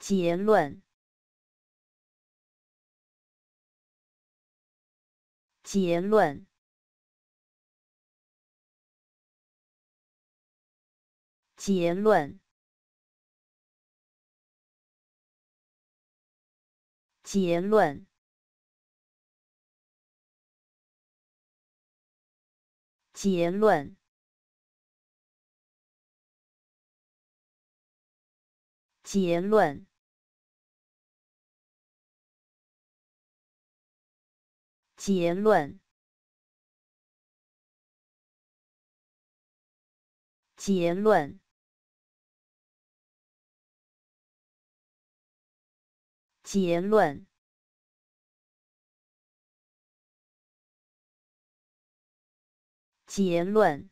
结论。结论。结论。结论。结论。结论。结论。结论。结论。结论。